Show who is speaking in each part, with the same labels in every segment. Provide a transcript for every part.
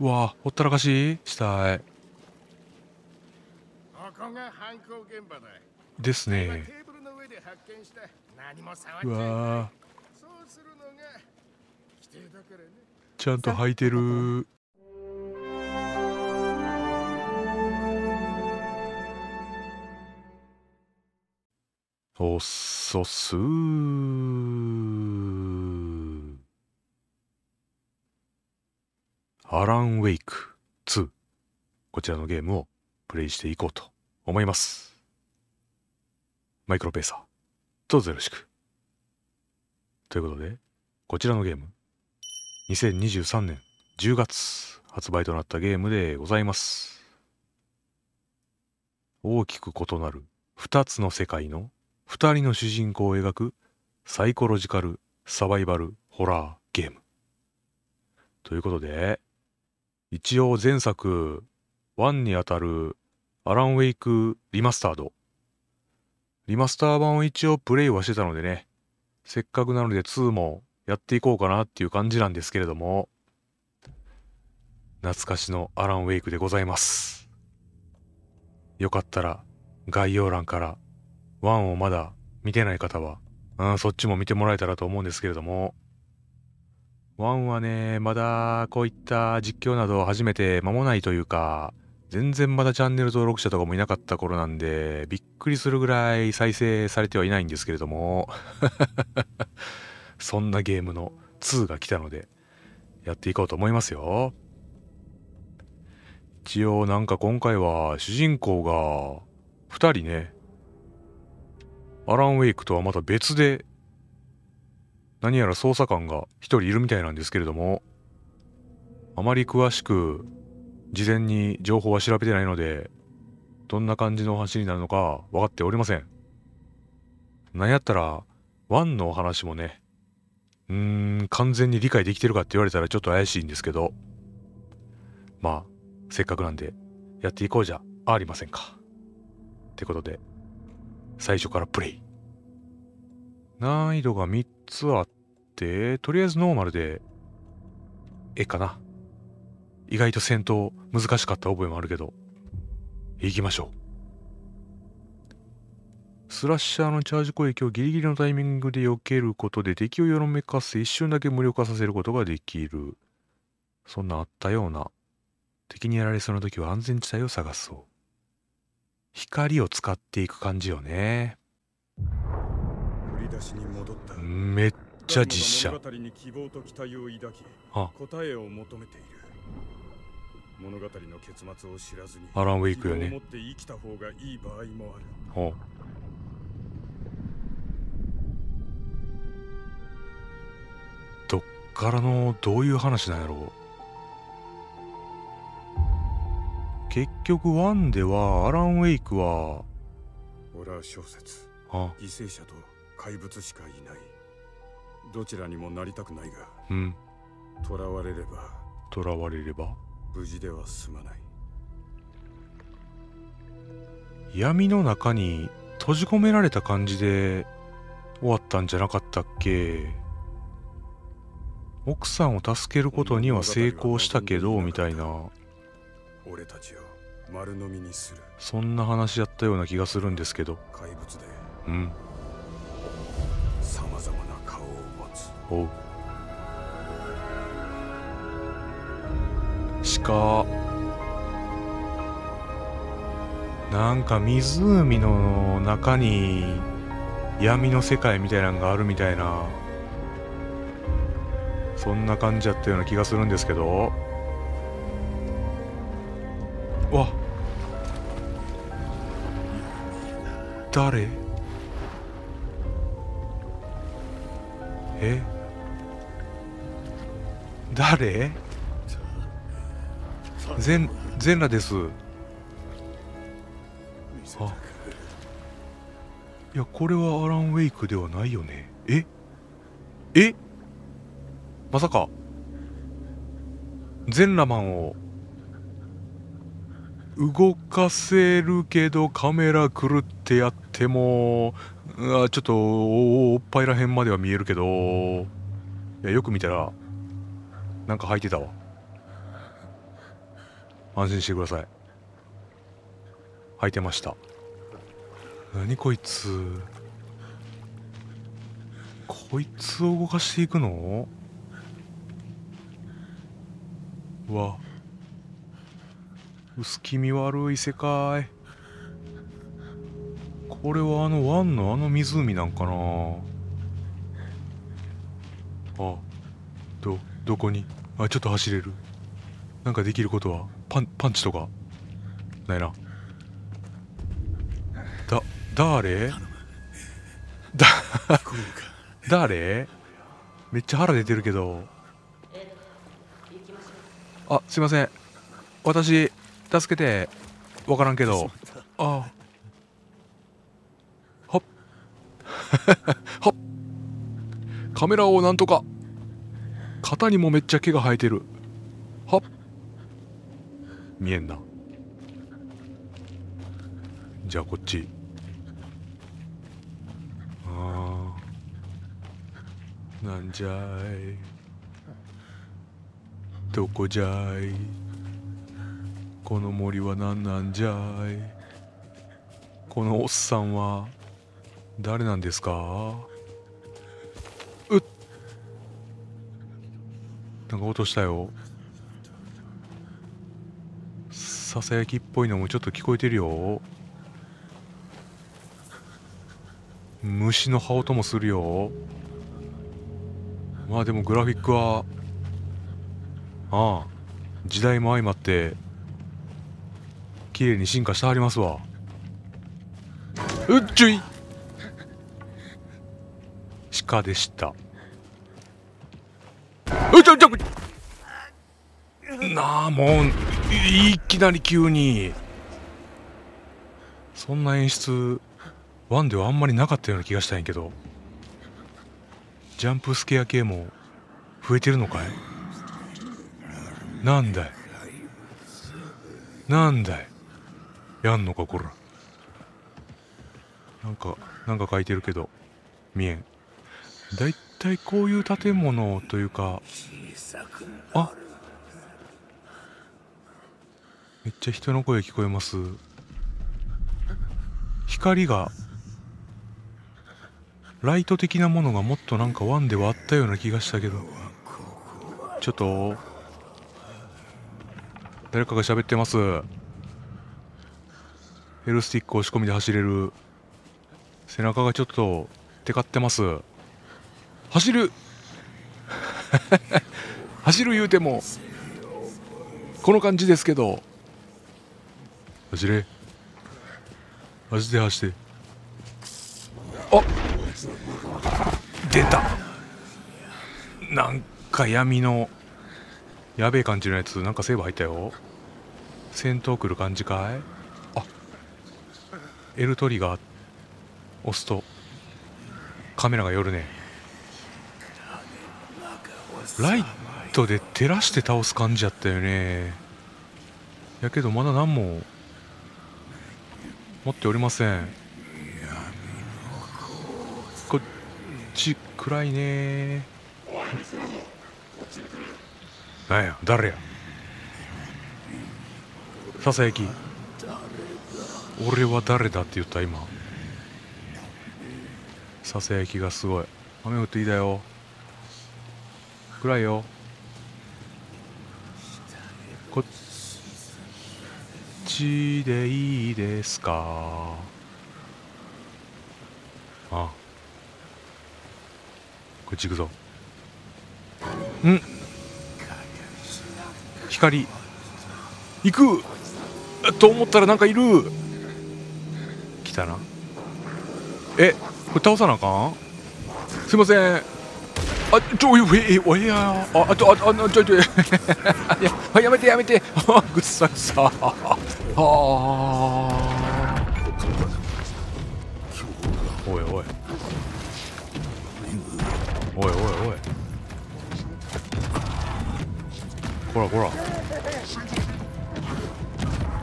Speaker 1: うわほったらかししたいで
Speaker 2: すね
Speaker 3: う
Speaker 1: わちゃんと履いてるおっそすーアラン・ウェイク2こちらのゲームをプレイしていこうと思いますマイクロペーサーどうぞよろしくということでこちらのゲーム2023年10月発売となったゲームでございます大きく異なる2つの世界の2人の主人公を描くサイコロジカルサバイバルホラーゲームということで一応前作1にあたるアラン・ウェイクリマスタード。リマスター版を一応プレイはしてたのでね、せっかくなので2もやっていこうかなっていう感じなんですけれども、懐かしのアラン・ウェイクでございます。よかったら概要欄から1をまだ見てない方は、うん、そっちも見てもらえたらと思うんですけれども、ワンはね、まだこういった実況などを始めて間もないというか、全然まだチャンネル登録者とかもいなかった頃なんで、びっくりするぐらい再生されてはいないんですけれども、そんなゲームの2が来たので、やっていこうと思いますよ。一応なんか今回は主人公が2人ね、アラン・ウェイクとはまた別で何やら捜査官が一人いるみたいなんですけれどもあまり詳しく事前に情報は調べてないのでどんな感じの話になるのか分かっておりません何やったらワンのお話もねうーん完全に理解できてるかって言われたらちょっと怪しいんですけどまあせっかくなんでやっていこうじゃありませんかってことで最初からプレイ難易度が3つあっで、とりあえずノーマルで、えかな。意外と戦闘難しかった覚えもあるけど、行きましょう。スラッシャーのチャージ攻撃をギリギリのタイミングで避けることで敵をよろめかす一瞬だけ無力化させることができる。そんなあったような。敵にやられそうな時は安全地帯を探そう。光を使っていく感じよね。
Speaker 4: めっちゃ実写答えを求めている物語の結末を知らずにアランウェイクよね持って生きた方がいい場合もある
Speaker 1: ほうどっからのどういう話なんやろう結局ワンではアラン・ウェイクは
Speaker 4: 俺は小説犠牲者と怪物しかいないどちらにもなりたくないが、うん。囚われれば、囚われれば無事では済まない。
Speaker 1: 闇の中に閉じ込められた感じで終わったんじゃなかったっけ奥さんを助けることには成功したけどみたいな
Speaker 4: 俺たちを丸呑みにする
Speaker 1: そんな話やったような気がするんですけど怪物でうん
Speaker 4: さまざまな
Speaker 1: おう鹿なんか湖の中に闇の世界みたいなのがあるみたいなそんな感じやったような気がするんですけどわ誰え誰ゼン裸ラですあいやこれはアラン・ウェイクではないよねええまさかゼンラマンを動かせるけどカメラ狂ってやってもあちょっとおっぱいらへんまでは見えるけどいやよく見たらなんか履いてたわ安心してください履いてました何こいつこいつを動かしていくのわ薄気味悪い世界これはあの湾のあの湖なんかなあどどこにあちょっと走れるなんかできることはパンパンチとかないなだ誰だ誰めっちゃ腹出てるけどあすいません私助けて分からんけどああはっは っカメラをなんとか肩にもめっちゃ毛が生えてるはっ見えんなじゃあこっちあーなんじゃいどこじゃいこの森はなんなんじゃいこのおっさんは誰なんですかなんか落としたよささやきっぽいのもちょっと聞こえてるよ虫の羽音もするよまあでもグラフィックはああ時代も相まって綺麗に進化してはりますわうっちょい鹿でしたうっちょいちょいなあもういきなり急にそんな演出1ではあんまりなかったような気がしたんやけどジャンプスケア系も増えてるのかいなんだいなんだいやんのかこらなんかなんか書いてるけど見えんだいたいこういう建物というかあめっちゃ人の声聞こえます光がライト的なものがもっとなんかワンではあったような気がしたけどちょっと誰かが喋ってますヘルスティック押し込みで走れる背中がちょっとテカってます走る 走る言うてもこの感じですけど走れ走って走ってあ出たなんか闇のやべえ感じのやつなんかセーブ入ったよ戦闘来る感じかいあエ L トリガー押すとカメラが寄るねライトで照らして倒す感じやったよねやけどまだ何も持っておりませんこっち暗いねな何や誰やささやき俺は誰だって言った今ささやきがすごい雨降っていいだよ暗いよこっちちでいいですかあこっち行くぞん光行くと思ったらなんかいる来たなえこれ倒さなあかんすいませんあちょいお いやああょああちょちょややめてやめて ぐっさぐさはあおいおいおいおいおいこらこら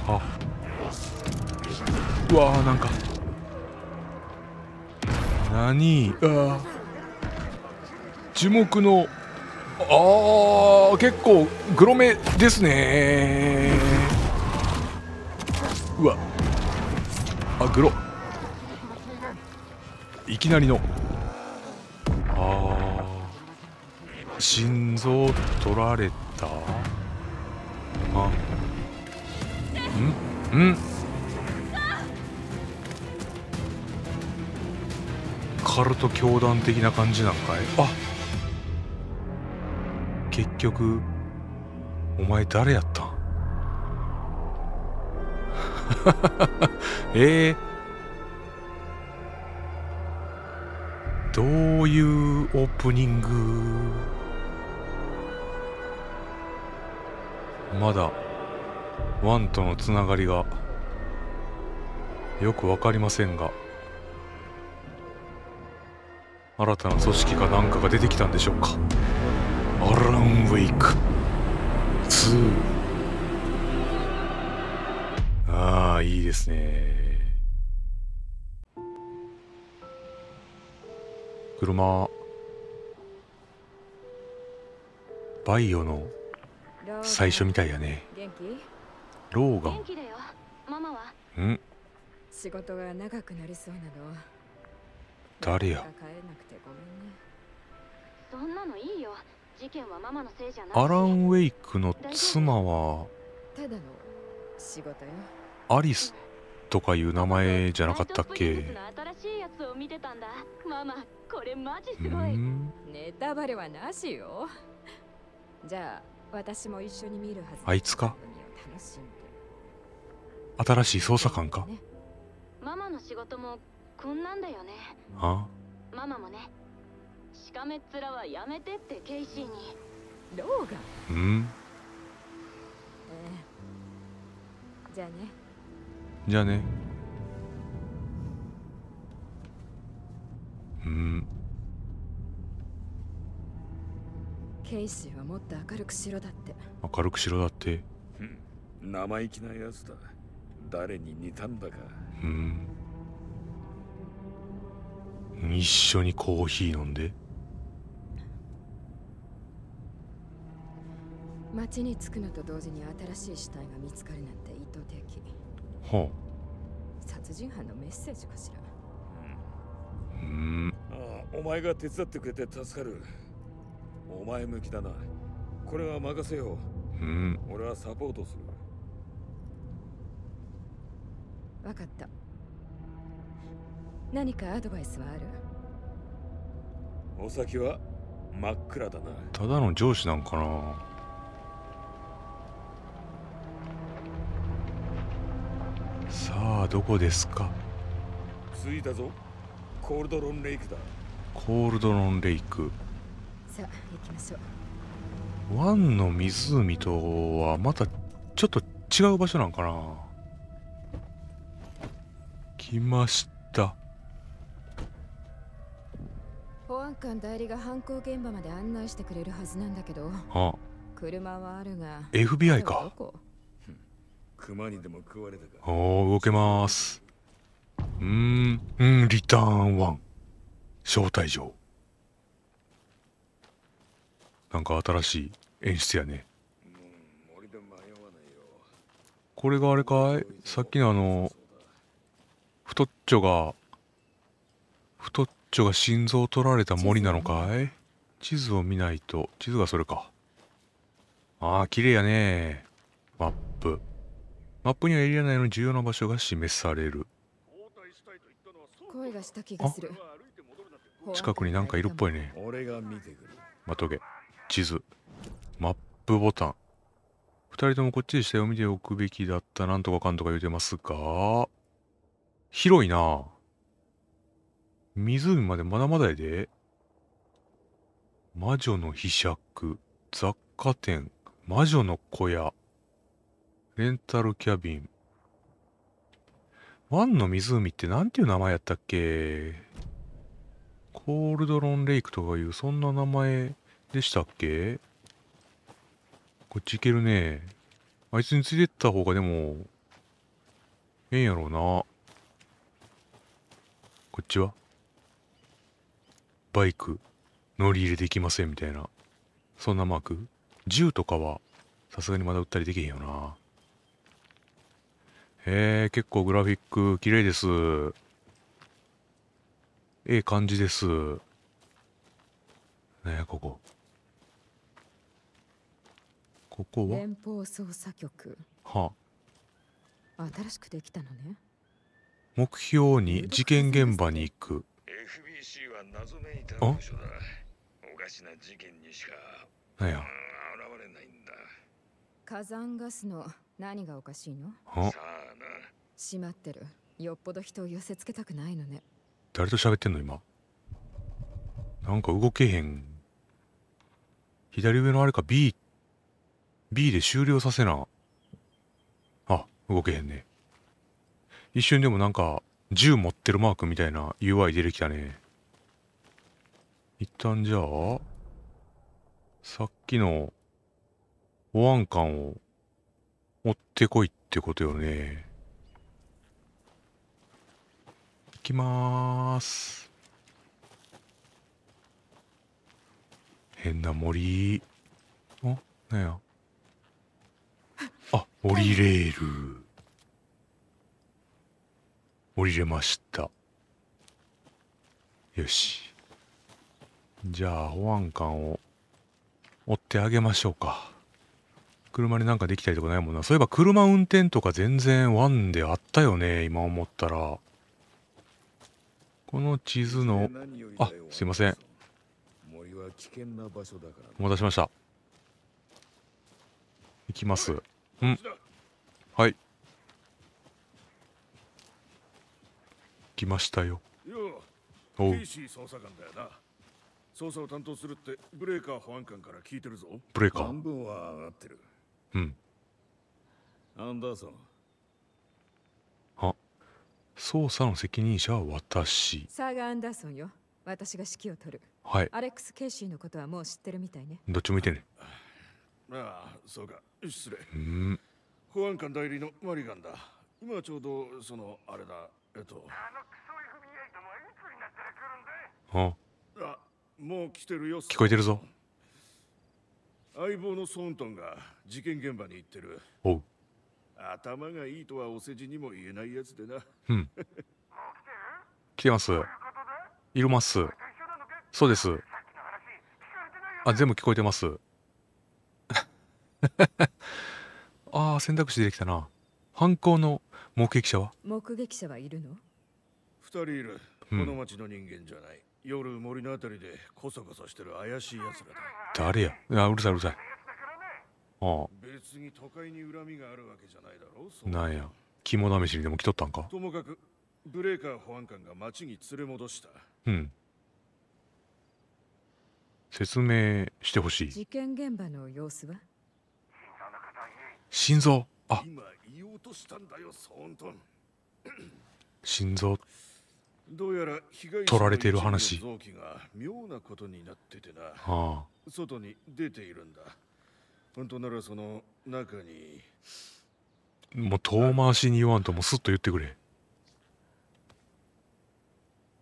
Speaker 1: あうわーなんか何あ樹木のああ結構グロめですねきなりのあ心臓取られたあんんカルト教団的な感じなんかいあ結局お前誰やったんえ えーういうオープニングまだワンとのつながりがよく分かりませんが新たな組織かなんかが出てきたんでしょうかアラン・ウェイク2ああいいですね車バイオの
Speaker 5: 最初みたいやね
Speaker 1: ローガンん
Speaker 5: 仕事が長くなりそうなの誰やアラ
Speaker 1: ン・ウェイクの妻はアリスとかいう名前じゃなかったっけ
Speaker 5: ママこれマジすごいネタバレはなしよじゃあ私も一緒に見るはずあいつか
Speaker 1: 新しい捜査官か
Speaker 5: ママの仕事もこんなんだよね
Speaker 1: あママもね
Speaker 5: しかめっ面はやめてってケイシーにローガンうん、えじゃあね
Speaker 1: じゃあねうん
Speaker 5: ケイシーはもっと明るくしろだって
Speaker 1: 明るくしろだって
Speaker 2: 生意気なやつだ誰に似たんだか
Speaker 1: うん一緒にコーヒー飲んで
Speaker 5: 街に着くのと同時に新しい死体が見つかるなんて意図的ほう殺人犯のメッセージかしら
Speaker 6: うん
Speaker 2: ああお前が手伝ってくれて助かるお前向きだなこれは任せよう、うん、俺はサポートする
Speaker 5: 分かった何かアドバイスはある
Speaker 2: お先は真っ暗だな
Speaker 1: ただの上司なんかなあどこですか
Speaker 2: 着いたぞコールドロンレイクだ
Speaker 1: コールドロンレイク
Speaker 5: さあ行きましょ
Speaker 1: う湾の湖とはまたちょっと違う場所なんかな来ました
Speaker 5: 保安官代理が犯行現場まで案内してくれるはずなんだけどあ車はあるが FBI かどこ
Speaker 2: 熊にでも食われた
Speaker 1: かおお動けますうんうんリターンワン招待状なんか新しい演出やねこれがあれかいさっきのあの太っちょが太っちょが心臓取られた森なのかい地図を見ないと地図がそれかああ綺麗やねマップマップにはエリア内の重要な場所が示される
Speaker 5: 声がした気がする近くにな
Speaker 1: んかいるっぽいねまとげ地図マップボタン2人ともこっちで下を見ておくべきだったなんとかかんとか言うてますが広いな湖までまだまだやで魔女の秘釈雑貨店魔女の小屋レンタルキャビン。ワンの湖って何ていう名前やったっけコールドロンレイクとかいう、そんな名前でしたっけこっち行けるね。あいつについてった方がでも、ええんやろうな。こっちはバイク、乗り入れできませんみたいな。そんなマーク銃とかは、さすがにまだ売ったりできへんよな。へえ、結構グラフィック綺麗です。ええ感じです。ねここ。ここは
Speaker 5: 連邦捜査局。はあ。新しくできたのね。
Speaker 1: 目標に事件現場に行く。
Speaker 5: FBC は謎めいた
Speaker 1: 場所だ。
Speaker 2: おかしな事件にしか。なや。現れないんだ。
Speaker 5: 火山ガスの何がおかしいのあ閉まってる。よっぽど人を寄せつけたくないのね。
Speaker 1: 誰と喋ってんの今なんか動けへん。左上のあれか B。B で終了させな。あ、動けへんね。一瞬でもなんか銃持ってるマークみたいな UI 出てきたね。一旦じゃあ、さっきの保安官を持ってこいってことよね。いきまーす。変な森。おなんや。あ、降りれー降りれました。よし。じゃあ、保安官を追ってあげましょうか。車になんかできたりとかないもんなそういえば車運転とか全然ワンであったよね今思ったらこの地図のあすいませんお待たせしました行きますうんはい来ましたよ
Speaker 6: おう捜査を担当するってブレーカー保安官から聞いてるぞブレーカー半分は上がってる
Speaker 1: うんアンダーソンあ捜査の責任者は私
Speaker 5: サーガー・アンダーソンよ私が指揮を取るはいアレックス・ケイシーのことはもう知ってるみたいね
Speaker 1: どっちもいてねあ
Speaker 6: あそうか失礼うん保安官代理のマリガンだ今ちょうどそのあれだえっとああもう来てるよ聞こえてるぞ相棒のソントンが事件現場に行ってる。頭がいいとはお世辞にも言えないやつでな。
Speaker 1: うん。来 てます。いるます。そうです。あ、全部聞こえてます。ああ、選択肢出てきたな。犯行の目撃者は
Speaker 5: 目
Speaker 6: 撃者はいるの二人いる。この町の人間じゃない。うん夜森のあたりでこそこそしてる怪しい奴らだ
Speaker 1: 誰やあうるさいうるさいああ
Speaker 6: 別に都会に恨みがあるわけじゃないだろうなんや
Speaker 1: 肝試しにでも来とったんかと
Speaker 5: も
Speaker 6: かくブレーカー保安官が町に連れ戻した
Speaker 1: うん説明してほしい事
Speaker 5: 件現場の様子は心臓あ今言おうとしたんだよ
Speaker 1: 心臓
Speaker 6: どうやら取られている話臓器が妙なことになっててな、はあ、外に出ているんだ本当ならその中に
Speaker 1: もう遠回しに言わんともすっと言ってくれ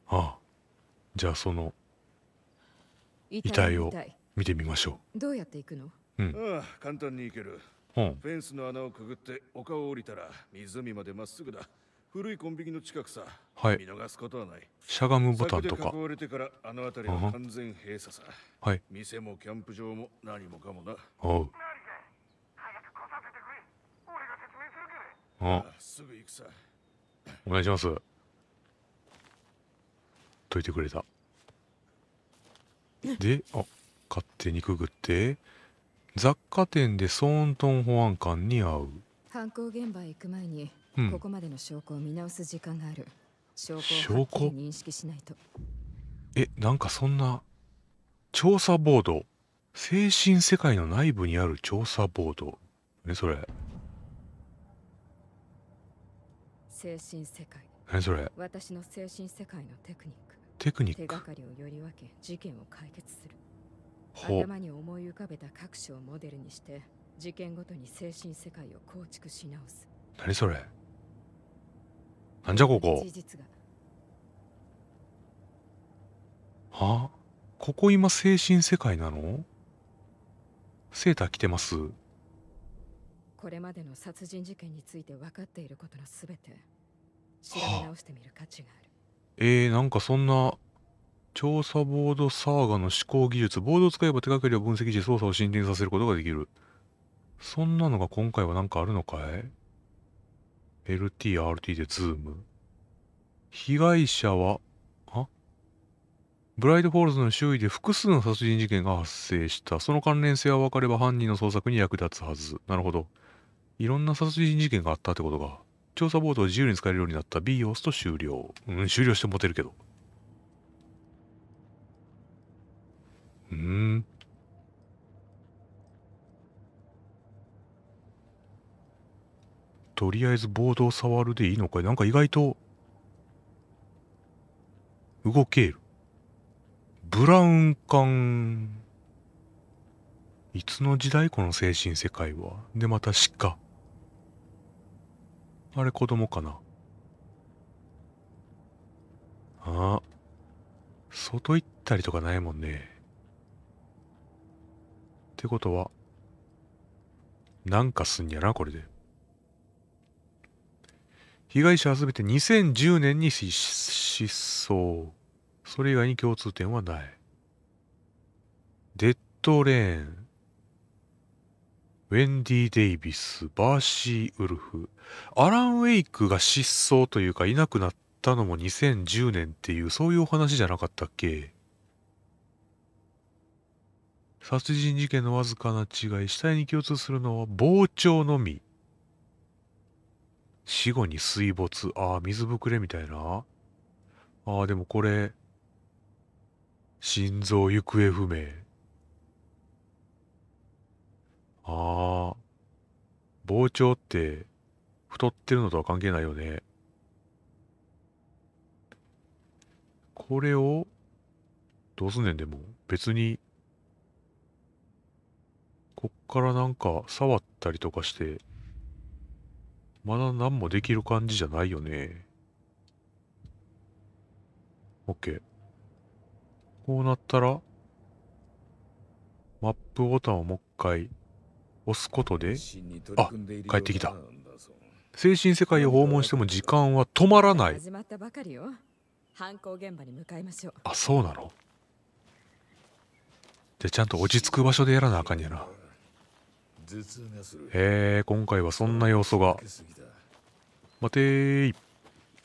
Speaker 1: ああじゃあその
Speaker 5: 遺体を
Speaker 1: 見てみましょ
Speaker 5: うどうやって行くのうん、あ
Speaker 6: あ簡単に行ける、うん、フェンスの穴をくぐって丘を降りたら湖までまっすぐだ古いコンビニの近くさ。はい。見逃すことはない。しゃがむボタンとか。れてからあの辺りは完全閉鎖さ。はい。店もキャンプ場も何もかもな。おう。すぐ行くさ。
Speaker 1: お願いします。解いてくれた。で、あ、勝手にくぐって、雑貨店で騒音ントン保安官に会う。
Speaker 5: 犯行現場へ行く前にここまでの証拠を見直す時間がある証拠を認識しないと
Speaker 1: えなんかそんな調査ボード精神世界の内部にある調査ボードえそれ
Speaker 5: 精神世界何それ私の精神世界のテクニックテクニック手がかりをより分け事件を解決する頭に思い浮かべた各種をモデルにして事件ごとに精神世界を構築し直す
Speaker 1: 何それなんじゃここはあここ今精神世界なのセーター着てます
Speaker 5: これまでの殺人事件について分かっていることのすべて調べ直してみる価値がある、
Speaker 1: えー、なんかそんな調査ボードサーガの思考技術ボードを使えば手がかりを分析して捜査を進展させることができるそんなのが今回は何かあるのかい LT、RT でズーム。被害者は、あブライドフォールズの周囲で複数の殺人事件が発生した。その関連性は分かれば犯人の捜索に役立つはず。なるほど。いろんな殺人事件があったってことか。調査ボードを自由に使えるようになった B を押すと終了。うん、終了して持てるけど。うん。とりあえずボードを触るでいいのかいなんか意外と動けるブラウン管いつの時代この精神世界はでまた鹿あれ子供かなああ外行ったりとかないもんねってことはなんかすんやなこれで被害者は全て2010年に失踪。それ以外に共通点はない。デッドレーン。ウェンディ・デイビス、バーシー・ウルフ。アラン・ウェイクが失踪というかいなくなったのも2010年っていう、そういうお話じゃなかったっけ殺人事件のわずかな違い、死体に共通するのは傍聴のみ。死後に水没。ああ、水ぶくれみたいな。ああ、でもこれ、心臓行方不明。ああ、膨張って太ってるのとは関係ないよね。これを、どうすんねんでも、別に、こっからなんか触ったりとかして、まだ何もできる感じじゃないよね。OK。こうなったら、マップボタンをもう一回押すことで、あ、帰ってきた。精神世界を訪問しても時間は止まらない。
Speaker 5: 犯行現場に向かいましょうあそうなの
Speaker 1: じゃちゃんと落ち着く場所でやらなあかんやなへえ今回はそんな要素が待てーい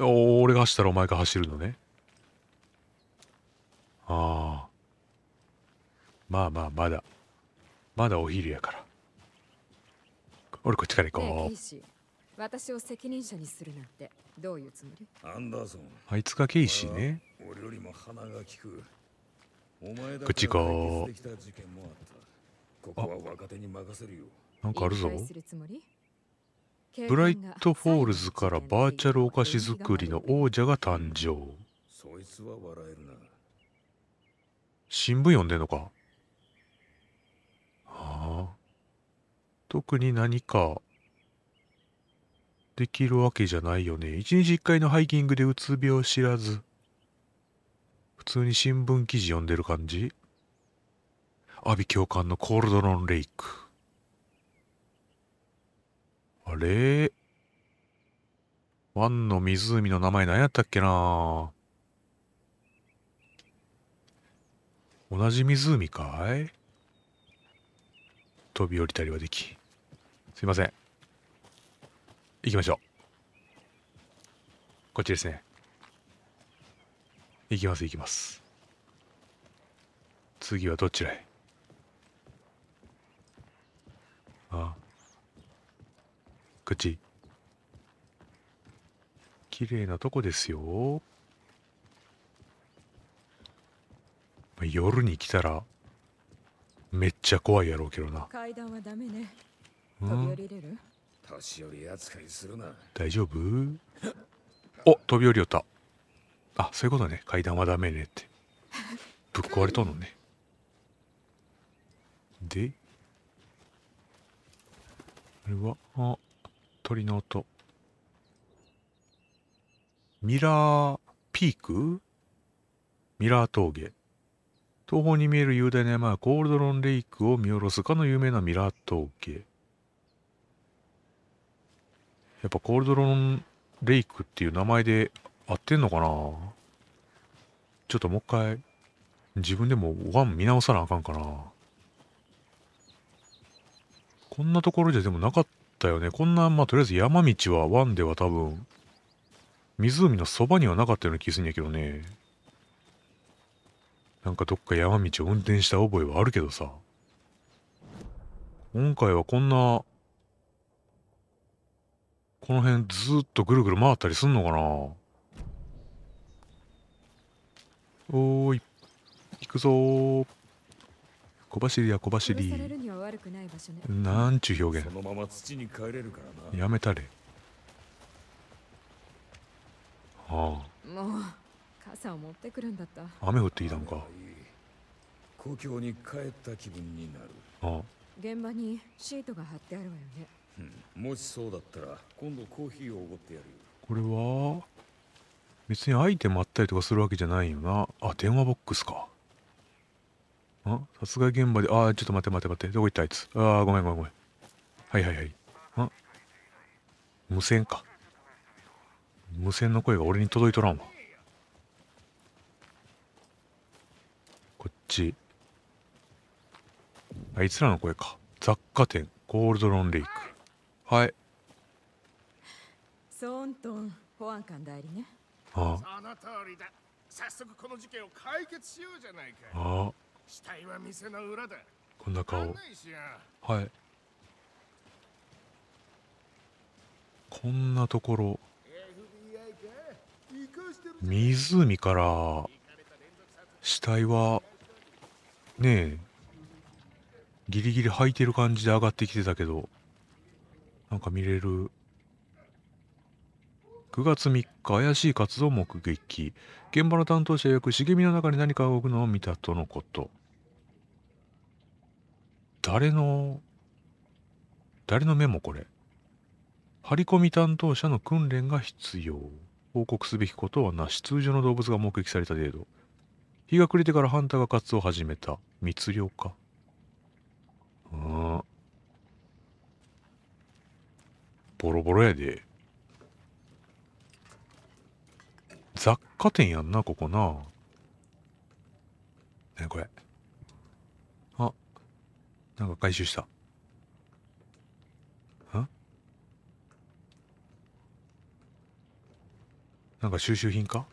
Speaker 1: お俺が走ったらお前が走るのねああまあまあまだまだお昼やから俺こっちから行こう、
Speaker 5: 私を責任者にするなんてどういうつもりアンダーソ
Speaker 2: ンあいつがケイシーね俺よりも鼻が利くお前だけできた事件もあったここは若手に任せるよ。なんかあ
Speaker 1: るぞ。
Speaker 5: ブライト
Speaker 1: フォールズからバーチャルお菓子作りの王者が誕生。
Speaker 2: そいつは笑えるな。
Speaker 1: 新聞読んでんのか。はあ。特に何かできるわけじゃないよね。一日一回のハイキングでうつ病知らず。普通に新聞記事読んでる感じ阿炎教官のコールドロンレイクあれワンの湖の名前何やったっけな同じ湖かい飛び降りたりはできすいません行きましょうこっちですね行きます行きます次はどちらへあ口綺麗なとこですよ夜に来たらめっちゃ怖いやろうけどな
Speaker 5: 階段はダメね飛び降りれる、
Speaker 2: 年寄り扱いするな
Speaker 1: 大丈夫お飛び降りよったあそういうことね階段はダメねってぶっ壊れとんのねでれはあ、鳥の音。ミラーピークミラー峠。東方に見える雄大な山はゴールドロンレイクを見下ろすかの有名なミラー峠。やっぱゴールドロンレイクっていう名前で合ってんのかなちょっともう一回自分でもワン見直さなあかんかなこんなところじゃでもなかったよね。こんな、まあ、とりあえず山道は湾では多分、湖のそばにはなかったような気すんやけどね。なんかどっか山道を運転した覚えはあるけどさ。今回はこんな、この辺ずっとぐるぐる回ったりすんのかなおーい、行くぞー。小走りや小走り
Speaker 5: なんちゅう表現
Speaker 2: やめ
Speaker 1: たれは
Speaker 5: あもう傘を持ってくるんだった
Speaker 1: 雨降っていたのか
Speaker 2: 故郷に帰った気分になる
Speaker 1: ああ
Speaker 5: 現場にシートが貼ってあるわよ
Speaker 2: ね、うん、もしそうだったら今度コーヒーをおごってやるよ
Speaker 1: これは別にアイテムあったりとかするわけじゃないよなあ電話ボックスかあ殺害現場で、ああ、ちょっと待って待って待って。どこ行ったあいつ。ああ、ごめんごめんごめん。はいはいはい。ん無線か。無線の声が俺に届いとらんわ。こっち。あいつらの声か。雑貨店、ゴールドロンレイク。はい。
Speaker 5: ソーントン保安官代理ね。あ
Speaker 3: あ。その通りだ。早速この事件を解決しようじゃないか。ああ。死体は店の裏だ
Speaker 1: こんな顔はいこんなところ湖から死体はねえギリギリ履いてる感じで上がってきてたけどなんか見れる9月3日怪しい活動目撃現場の担当者よく茂みの中に何か動くのを見たとのこと誰の誰のメモこれ張り込み担当者の訓練が必要報告すべきことはなし通常の動物が目撃された程度日が暮れてからハンターが活動を始めた密漁かうんボロボロやで。貨店やんな、ここな。ねこれ。あ、なんか回収した。んなんか収集品か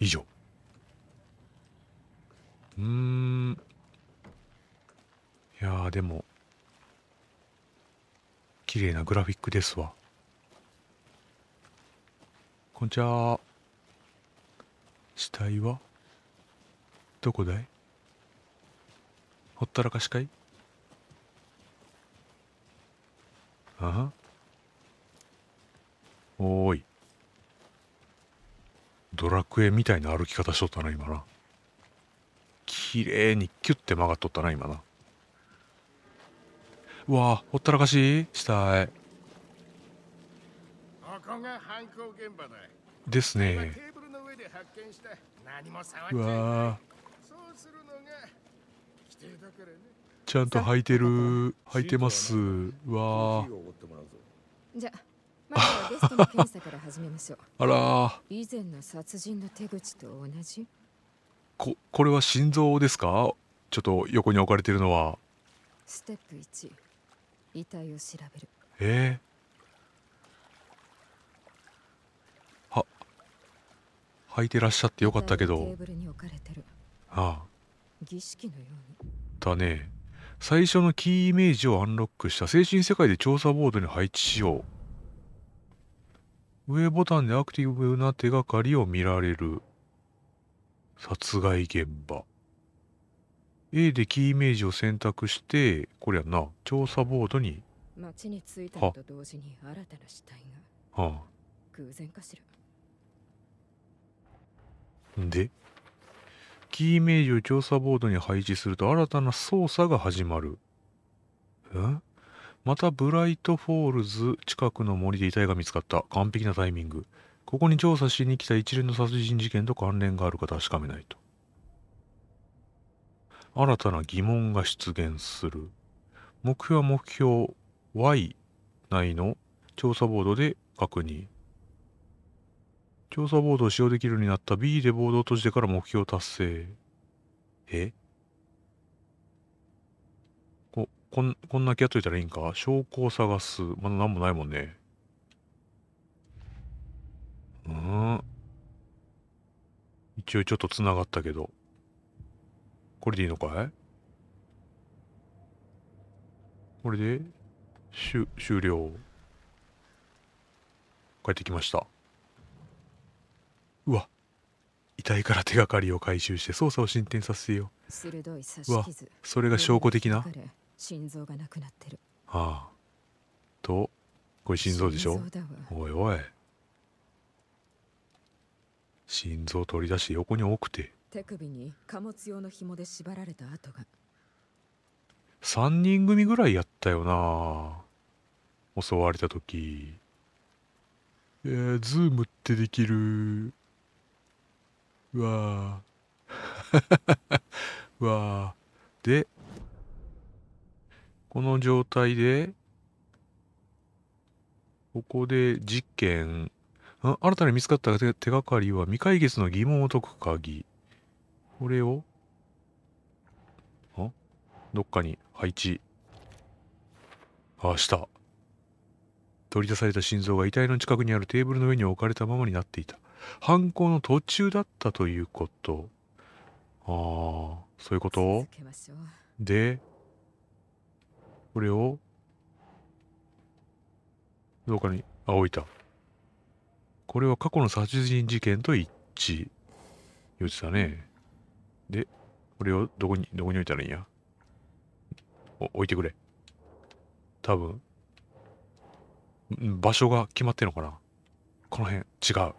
Speaker 1: 以上。うーん。いやでも、綺麗なグラフィックですわ。こんちは。死体はどこだいほったらかしかいああおーい。ドラクエみたいな歩き方しとったな、今な。綺麗にキュッて曲がっとったな、今な。うわあほったらかしい死体。こが犯行現場だですねテーブルの上で発
Speaker 5: 見した何も触ってうわそうするのが
Speaker 1: 規定だからねちゃんと履いてる履いてますわ
Speaker 5: じゃまずはゲストの検査から始めましょう あら以前の殺人の手口と同じ
Speaker 1: ここれは心臓ですかちょっと横に置かれてるのは
Speaker 5: ステップ1遺体を調べる
Speaker 1: えー、履いてらっしゃってよかったけどああだね最初のキーイメージをアンロックした精神世界で調査ボードに配置しよう上ボタンでアクティブな手がかりを見られる殺害現場 A でキーイメージを選択してこれやな調査ボードに
Speaker 5: あに着いたと同時に新たな死体が偶然かしら
Speaker 1: で、キーメージを調査ボードに配置すると新たな捜査が始まる。んまたブライトフォールズ近くの森で遺体が見つかった。完璧なタイミング。ここに調査しに来た一連の殺人事件と関連があるか確かめないと。新たな疑問が出現する。目標は目標 Y 内の調査ボードで確認。調査ボードを使用できるようになった B でボードを閉じてから目標達成。えこ、こん、こんなけやっといたらいいんか証拠を探す。まだ何もないもんね。うん。一応ちょっと繋がったけど。これでいいのかいこれで、しゅ、終了。帰ってきました。うわ遺体から手がかりを回収して捜査を進展させよううわそれが証拠的な
Speaker 5: 心臓がなくなってる
Speaker 1: ああとこれ心臓でしょおいおい心臓取り出して横に置く
Speaker 5: て手首に貨物用の紐で縛られた跡が
Speaker 1: 3人組ぐらいやったよな襲われた時えー、ズームってできるうわー うわーでこの状態でここで実験新たに見つかった手がかりは未解決の疑問を解く鍵これをどっかに配置あした取り出された心臓が遺体の近くにあるテーブルの上に置かれたままになっていた犯行の途中だったということああそういうことでこれをどうかにあ置いたこれは過去の殺人事件と一致言ってたねでこれをどこにどこに置いたらいいんやお置いてくれ多分場所が決まってんのかなこの辺違う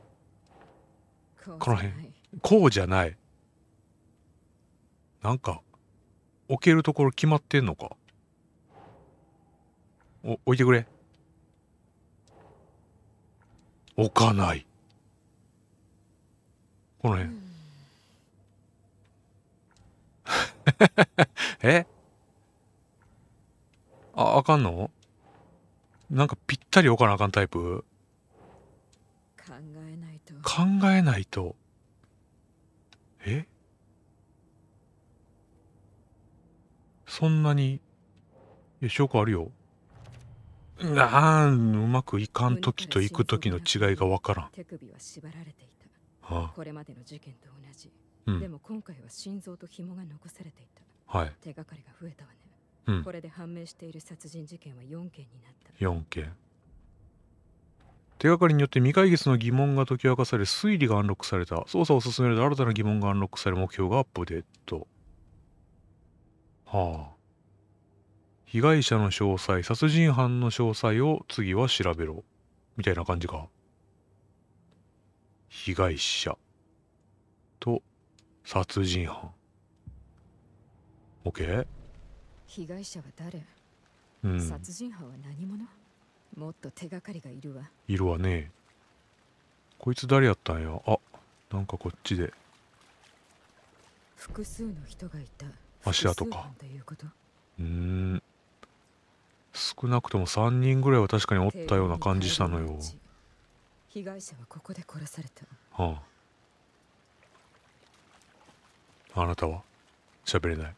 Speaker 1: この辺こうじゃないなんか置けるところ決まってんのかお置いてくれ置かないこの辺、えああかんのなんかぴったり置かなあかんタイプ考えないとえそんなにいや証拠あるよなんうまくいかん時と行く時の違いがわからん
Speaker 5: 手首は縛られていた、これまでの事件と同じ、でも今回は心臓と紐が残されていた、はい、手がかりが増えたわね、これで判明している殺人事件は4件になっ
Speaker 1: た4件手がかりによって未解決の疑問が解き明かされ、推理がアンロックされた。捜査を進めると新たな疑問がアンロックされ、目標がアップデート。はあ。被害者の詳細、殺人犯の詳細を次は調べろ。みたいな感じか。被害者と殺人犯。OK?
Speaker 5: 被害者は誰、うん、殺人犯は何者もっと手がかりがいるわ
Speaker 1: いるわねこいつ誰やったんやあなんかこっちで
Speaker 5: 複数の人がいた足跡か
Speaker 1: うん少なくとも3人ぐらいは確かにおったような感じしたのよ
Speaker 5: 被害者はここで殺された
Speaker 1: はああなたは喋れない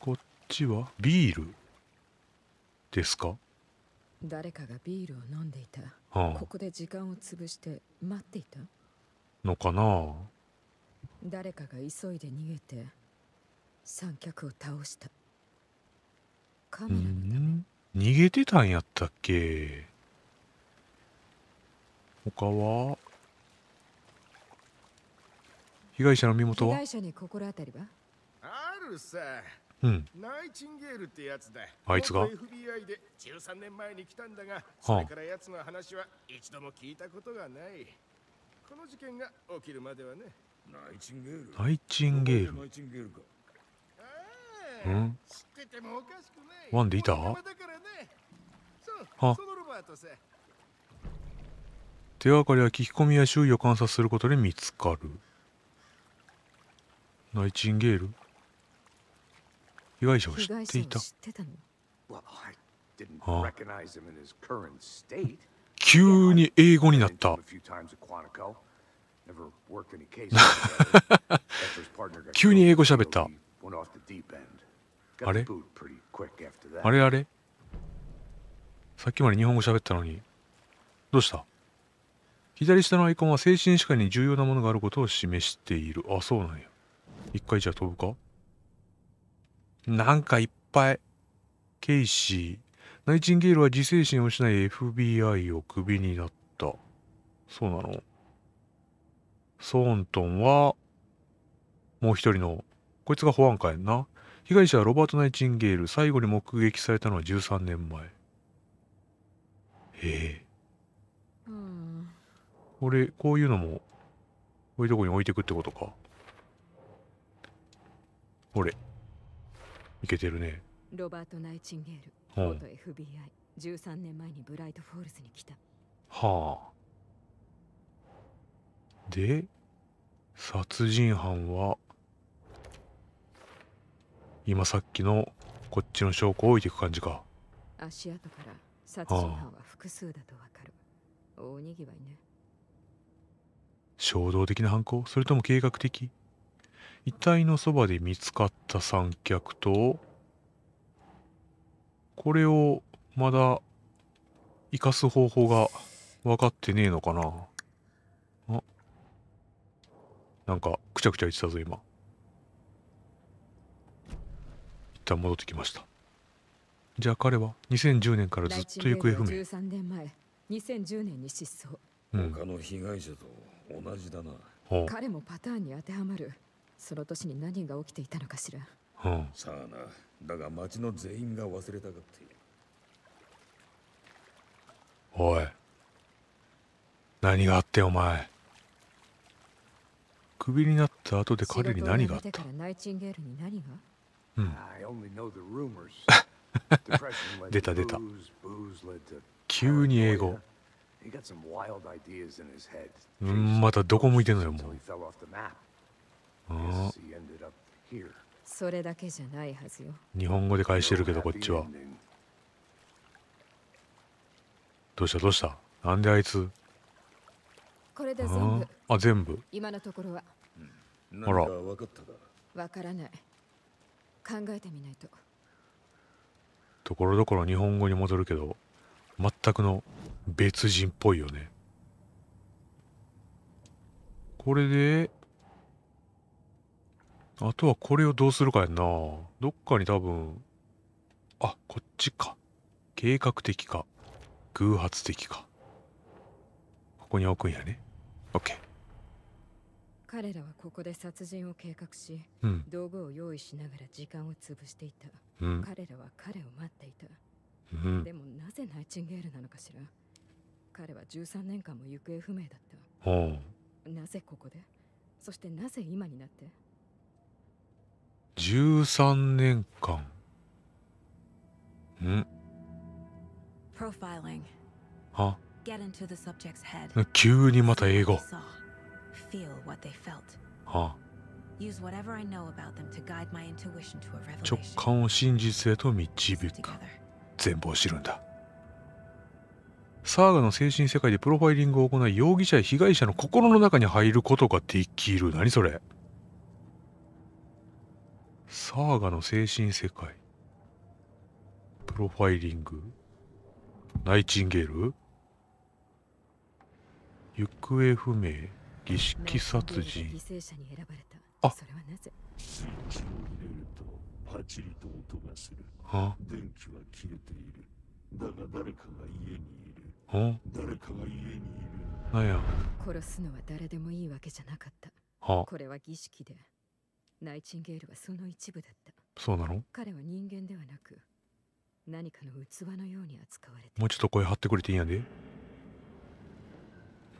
Speaker 1: こっちはビールですか
Speaker 5: 誰かがビールを飲んでいた、はあ、ここで時間を潰して待っていた
Speaker 1: のかな
Speaker 5: 誰かが急いで逃げて三脚を倒したカメラの
Speaker 1: ため逃げてたんやったっけ他は被害者の身元は被
Speaker 5: 害者に心当たりはあるさうん、ナイチ
Speaker 3: ンゲールってやつだ
Speaker 1: あいつが FBI で13年前に来たんだがそれか
Speaker 3: らやつの話は一度も聞いたことがないこの事件が起きるまではね
Speaker 2: ナイチンゲールナイチンゲールナイチンゲールかうん知っててもおかしくない
Speaker 1: ワンでいただからねそうそのロバートさ手がかりは聞き込みや周囲を観察することで見つかるナイチンゲール被害者を知っていたああ急に英語になった急に英語喋ったあれあれあれさっきまで日本語喋ったのにどうした左下のアイコンは精神歯科に重要なものがあることを示しているあそうなんや一回じゃあ飛ぶかなんかいっぱい。ケイシー。ナイチンゲールは自制心を失い FBI をクビになった。そうなのソーントンは、もう一人の、こいつが保安官やんな。被害者はロバート・ナイチンゲール。最後に目撃されたのは13年前。へえ。俺、ここういうのも、こういうとこに置いてくってことか。ほれ。いけてるね
Speaker 5: ロバート・ナイチンゲール元 FBI13 年前にブライト・フォールズに来た
Speaker 1: はあで殺人犯は今さっきのこっちの証拠を置いていく感じか
Speaker 5: 足跡から殺人犯は複数だとわかる、大にぎわいね
Speaker 1: 衝動的な犯行それとも計画的遺体のそばで見つかった三脚と、これをまだ生かす方法が分かってねえのかなあなんかくちゃくちゃ言ってたぞ今一旦戻ってきましたじゃあ彼は2010年からずっと行方不明
Speaker 5: 13年前2010年に失踪、
Speaker 2: うん、他の被害者と同じだな
Speaker 5: 彼もパターンに当てはまるその年に何が起きていたのかしら、
Speaker 2: はあ、さあなだが町の全員が忘れたかって
Speaker 1: おい何があってお前クビになった後で彼に何があっ
Speaker 5: たナイチンゲールに何がうん出た出た
Speaker 1: 急に英語うんまたどこ向いてんのよもう
Speaker 5: それだけじゃないはずよ
Speaker 1: 日本語で返してるけどこっちはどうしたどうしたなんであいつ
Speaker 5: これで全部あ全部今のところはあらわからない考えてみないと
Speaker 1: ところどころ日本語に戻るけど全くの別人っぽいよねこれであとはこれをどうするかやんな。どっかに多分、あ、こっちか。計画的か。偶発的か。ここに置くんやね。オッケー。
Speaker 5: 彼らはここで殺人を計画し、うん、道具を用意しながら時間を潰していた、うん、彼らは彼を待っていた、うん、でもなぜナイチンゲールなのかしら彼は13年間も行方不明だったなぜここでそしてなぜ今になって
Speaker 1: 13年間んは 急にまた英語は直感を真実へと導く全貌を知るんだサーガの精神世界でプロファイリングを行い容疑者や被害者の心の中に入ることができる何それサーガの精神世界。プロファイリング。ナイチンゲール行方不明。儀式殺人。
Speaker 5: あそれはなぜスイッチを入れるとパチリと音がする。
Speaker 2: は
Speaker 6: 電気は消えている。だが誰かが家にい
Speaker 1: る。は
Speaker 6: 誰かが家にいる。
Speaker 2: なや。
Speaker 5: 殺すのは誰でもいいわけじゃなかった。はこれは儀式で。ナイチンゲールはその一部だったそうなの彼は人間ではなく何かの器のように扱わ
Speaker 1: れてもうちょっと声張ってくれていいやで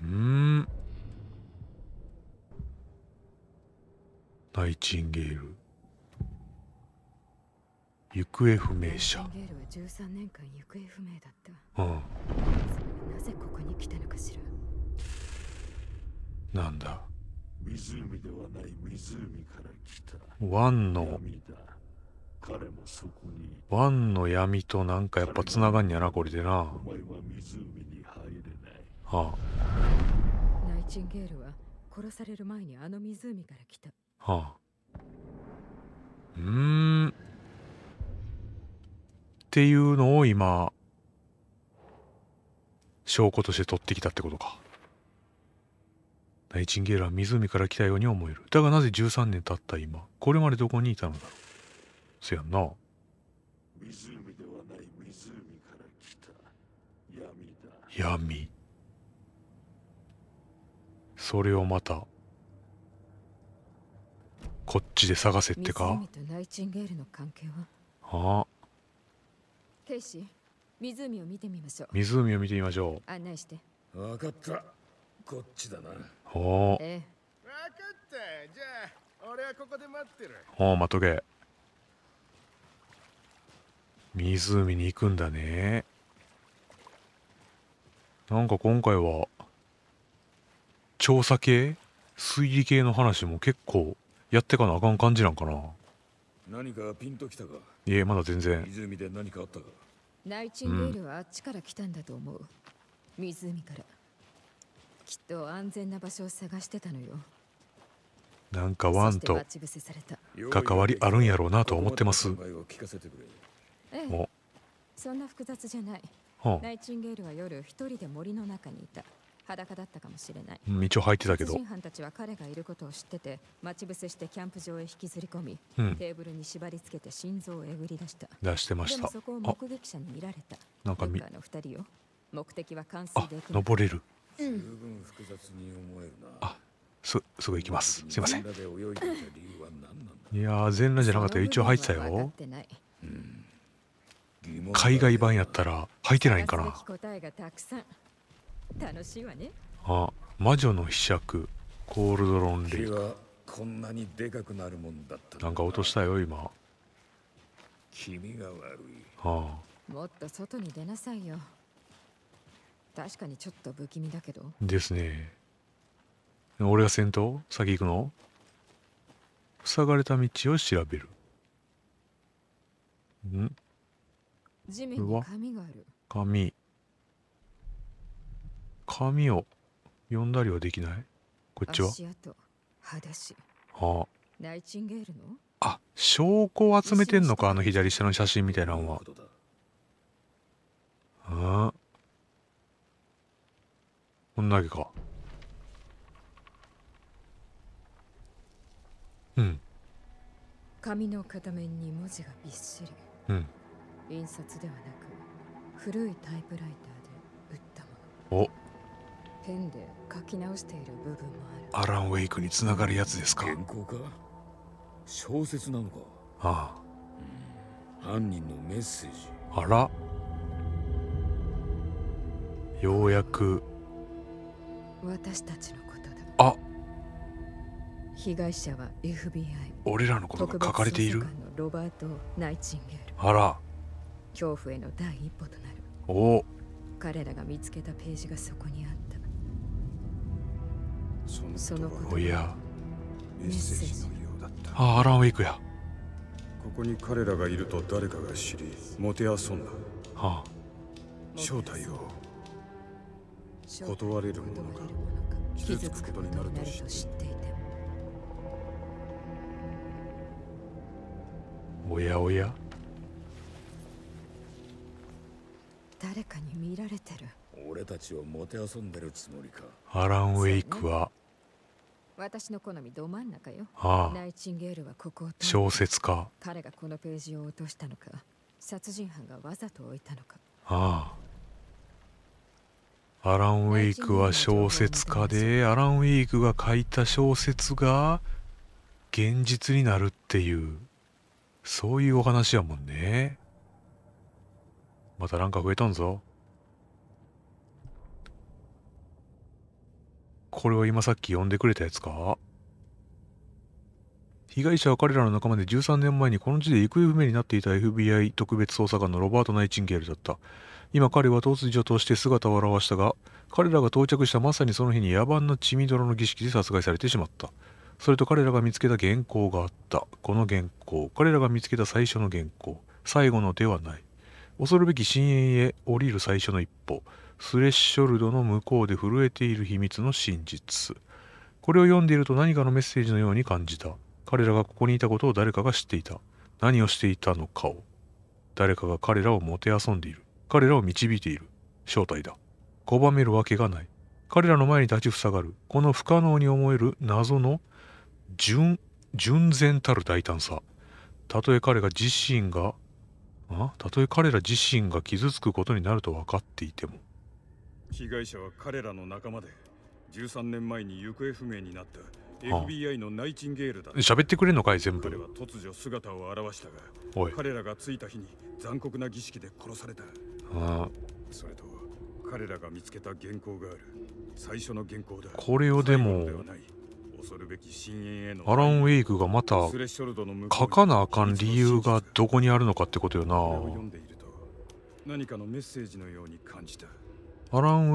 Speaker 1: うんナイチンゲール行方不明者
Speaker 5: ナイチンゲールは13年間行方不明だったうんなぜここに来たのかしら
Speaker 6: なんだ湖ではない湖から来た湾の彼もそこに
Speaker 1: 湾の闇となんかやっぱつながんやなこれでなお前は
Speaker 5: 湖に入れない
Speaker 1: はあ
Speaker 5: ナイチンゲールは殺される前にあの湖から来
Speaker 1: たはあうんっていうのを今証拠として取ってきたってことかナイチンゲールは湖から来たように思える。だがなぜ13年経った今、これまでどこにいたのだろう。せやんな。
Speaker 6: 湖ではない湖から来た闇
Speaker 1: だ。闇。それをまた、こっちで探せってか。湖
Speaker 5: とナイチンゲールの関係はああ。ケイシー、湖を見てみましょう。湖
Speaker 1: を見てみましょ
Speaker 5: う。案内して。
Speaker 2: わかった。こっちだな。
Speaker 1: ほう。わかっ
Speaker 5: たじゃ
Speaker 1: あ俺はここで待ってるおお待っとけ湖に行くんだねなんか今回は調査系推理系の話も結構やってかなあかん感じなんかな
Speaker 2: 何かピンときたか
Speaker 1: いえまだ全然
Speaker 2: 湖で何かあったか
Speaker 5: ナイチンゲールはあっちから来たんだと思う、うん、湖からきっと安全な場所を探してたのよ
Speaker 1: なんか
Speaker 2: ワ
Speaker 5: ンと関わりあるんやろう
Speaker 1: なと思ってます
Speaker 2: お
Speaker 5: そんな複雑じゃないナイチンゲールは夜一人で森の中にいた裸だったかもしれない、道を入ってたけど殺人たちは彼がいることを知ってて待ち伏せしてキャンプ場へ引きずり込み、うん、テーブルに縛り付けて心臓をえぐり出した出してましたそこを目撃者に見られたなんかみ目的は冠水でき登
Speaker 1: れる、
Speaker 2: うん、あ
Speaker 1: すすぐ行きますすいませんいや全裸じゃなかったよ一応入ってたよ、
Speaker 5: うん、海外版やっ
Speaker 1: たら入ってないんかなあ魔女の秘釈コールドロンレイ
Speaker 2: クこんなにでかくなるもんだった
Speaker 1: なんか落としたよ今
Speaker 2: 君が悪い
Speaker 1: は
Speaker 5: あもっと外に出なさいよ確かにちょっと不気味だけど
Speaker 1: ですね俺が先頭先行くの塞がれた道を調べるん地面に紙がある紙紙を読んだりはできないこっちはあ
Speaker 5: ナイチンゲールの
Speaker 1: あ証拠を集めてんのかあの左下の写真みたいなのはあこんだけか。うん。
Speaker 5: 紙の片面に文字がびっしり。うん。印刷ではなく、古いタイプライターで打
Speaker 1: ったもの。お
Speaker 5: ペンで書き直している部分も
Speaker 1: ある。アラン・ウェイクにつながるやつですか。
Speaker 2: 原稿か小説なのかああ、うん、犯人
Speaker 5: のメッセージ。
Speaker 1: あら。ようやく
Speaker 5: 私たちのことだあ被害者は FBI 俺らのことが書かれているロバート・ナイチンゲールあら恐怖への第一歩とな
Speaker 1: るお
Speaker 5: 彼らが見つけたページがそこにあったそのこといやメッセージのよう
Speaker 1: だったあアランウィークや
Speaker 4: ここに彼らがいると誰かが知りもてあそんだはあ正体を断れるものか傷つくことになると知っていておやおや
Speaker 5: 誰かに見られてる
Speaker 2: 俺たちをもてあそんでるつもりか
Speaker 1: アラン・ウェイクは
Speaker 5: 私の好みど真ん中よああナイチンゲールはここを小説家彼がこのページを落としたのか殺人犯がわざと置いたのか
Speaker 1: ああアラン・ウェイクは小説家でアラン・ウェイクが書いた小説が現実になるっていうそういうお話やもんねまたなんか増えとんぞこれは今さっき読んでくれたやつか被害者は彼らの仲間で13年前にこの地で行方不明になっていた FBI 特別捜査官のロバート・ナイチンゲールだった今彼は突如として姿を現したが、彼らが到着したまさにその日に野蛮な血みどろの儀式で殺害されてしまった。それと彼らが見つけた原稿があった。この原稿。彼らが見つけた最初の原稿。最後のではない。恐るべき深淵へ降りる最初の一歩。スレッショルドの向こうで震えている秘密の真実。これを読んでいると何かのメッセージのように感じた。彼らがここにいたことを誰かが知っていた。何をしていたのかを。誰かが彼らをもてあそんでいる。彼らを導いている正体だ拒めるわけがない彼らの前に立ちふさがるこの不可能に思える謎の純純然たる大胆さたとえ彼が自身がたとえ彼ら自身が傷つくことになると分かっていても
Speaker 4: 被害者は彼らの仲間で13年前に行方不明になった FBI のナイチンゲールだ喋ってくれんのかい全部彼は突如姿を現したが彼らが着いた日に残酷な儀式で殺されたあそれと彼らが見つけた原稿がある最初の原稿だこれをでもアラン・ウェイクがまた書
Speaker 1: かなあかん理由がどこにあるのかってことよなアラン・ウ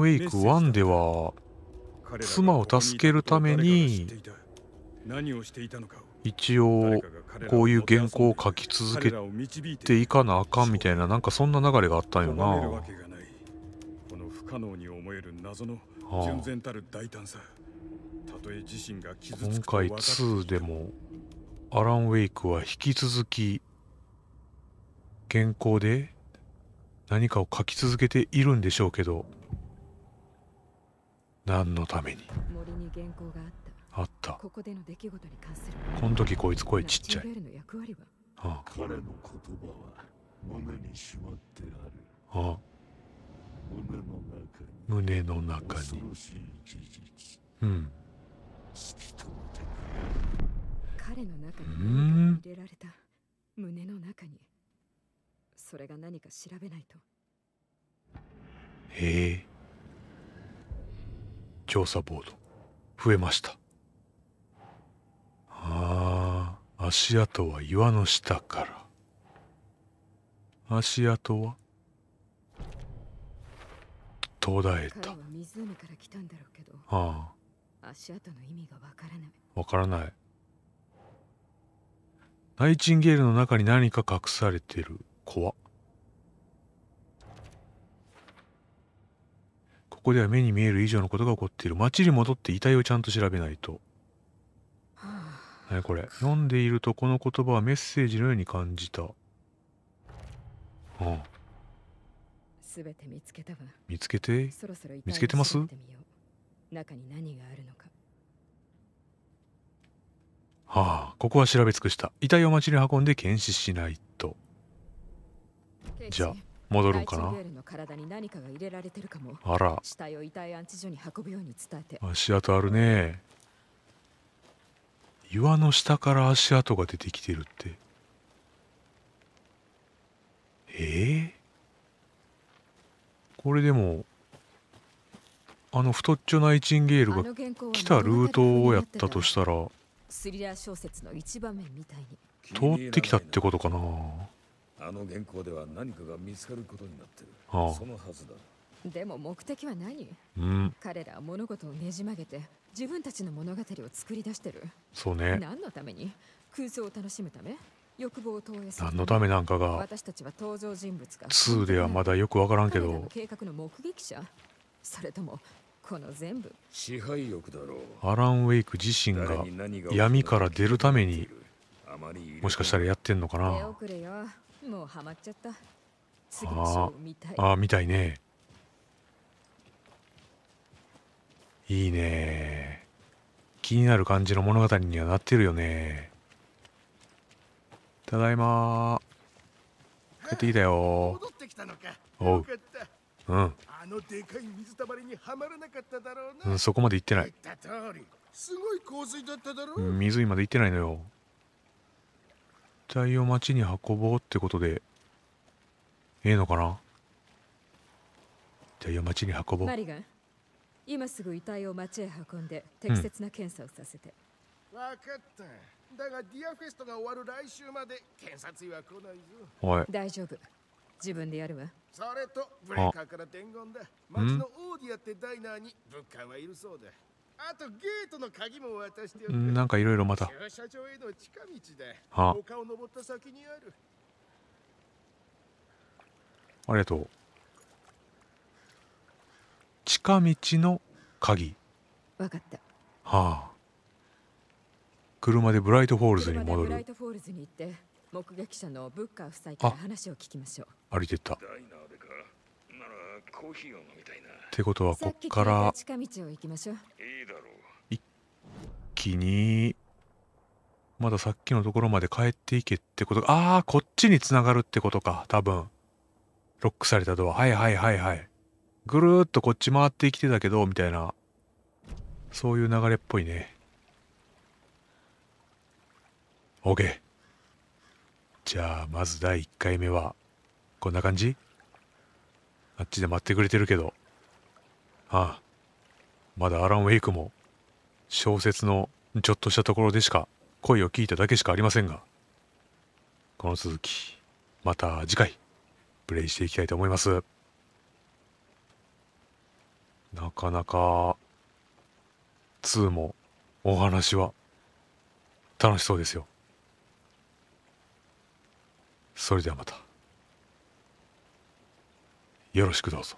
Speaker 1: ェイク1では妻を助けるために一応こういう原稿を書き続けていかなあかんみたいななんかそんな流れがあったんよな。は
Speaker 4: あ、今回2
Speaker 1: でもアラン・ウェイクは引き続き原稿で何かを書き続けているんでしょうけど何のために
Speaker 5: 森に原稿があったここでの出来事に関するこの時こいつ声ちっちゃい
Speaker 1: ああ
Speaker 6: 彼の言葉は胸にしまってあるあ胸のあ胸の中に
Speaker 1: うん
Speaker 5: 彼の中に入れられた胸の中にそれが何か調べないとへ
Speaker 1: え調査ボード増えましたああ足跡は岩の下から足跡は途絶え
Speaker 5: たから来たんだろうけ
Speaker 1: どあ
Speaker 5: あ足跡の意味がわからない
Speaker 1: わからないナイチンゲールの中に何か隠されてる怖ここでは目に見える以上のことが起こっている町に戻って遺体をちゃんと調べないと何これ読んでいるとこの言葉はメッセージのように感じたうん
Speaker 5: 全て見つけたわ見つけて見つけてます中に何があるのか
Speaker 1: はあここは調べ尽くした遺体を町に運んで検視しないと
Speaker 5: じゃあ戻るんかなあら足
Speaker 1: 跡あるね岩の下から足跡が出てきてるってええー、これでもあの太っちょナイチンゲールが
Speaker 5: 来たルートをやったとしたら通ってき
Speaker 1: たってことかな
Speaker 2: あの原稿では何かが見つかることになってる。そのはずだ。
Speaker 5: でも目的は何、うん、彼らは物事をねじ曲げて自分たちの物語を作り出してる。そうね。何のために空想を楽しむため欲望を投影する何のためなんかが私たちは登場人物か2ではまだよ
Speaker 1: くわからんけど
Speaker 5: 計画の目撃者それともこの全部支配欲だろ
Speaker 1: うアラン・ウェイク自身が闇から出るためにもしかしたらやってんのかな
Speaker 5: もうハマっちゃった次のショー見たいああ
Speaker 1: 見たいねいいね気になる感じの物語にはなってるよねただいま帰ってきたよ戻ってきたのかおううんあのでかい水たまりにはまらなかっただろうな、うん、そこまで行ってない
Speaker 3: 言った通りすごい洪水だっただろう、うん、湖まで行っ
Speaker 1: てないのよ体を町に運ぼうってことで、ええのかな遺体を町に運ぼう。マリ
Speaker 5: ガン、今すぐ遺体を町へ運んで、適切な検査をさせて。
Speaker 3: わ、うん、分かった。だがディアフェストが終わる来週まで検察は来ないぞ。
Speaker 5: おい。大丈夫。自分でやるわ。
Speaker 3: それと、ブレーカーから伝言だ。町のオーディアってダイナーに物価はいるそうだ。あとゲートの鍵も渡してなんかいろいろまた。社長への近道で。はあ。を登った先にある。
Speaker 1: ありがとう。近道の鍵。わ
Speaker 5: かった。は
Speaker 1: あ。車でブライトホールズに戻る。ブライ
Speaker 5: トホールズに行って目撃者のブッカー夫妻から話を聞きましょ
Speaker 1: う。歩いてった。ダイナーでか。
Speaker 5: ってことはこっから一
Speaker 1: 気にまださっきのところまで帰っていけってことああこっちにつながるってことか多分ロックされたドアはいはいはいはいぐるーっとこっち回ってきてたけどみたいなそういう流れっぽいね OK じゃあまず第1回目はこんな感じあっちで待ってくれてるけど。ああ。まだアラン・ウェイクも、小説のちょっとしたところでしか、声を聞いただけしかありませんが、この続き、また次回、プレイしていきたいと思います。なかなか、2もお話は楽しそうですよ。それではまた。よろしくどうぞ。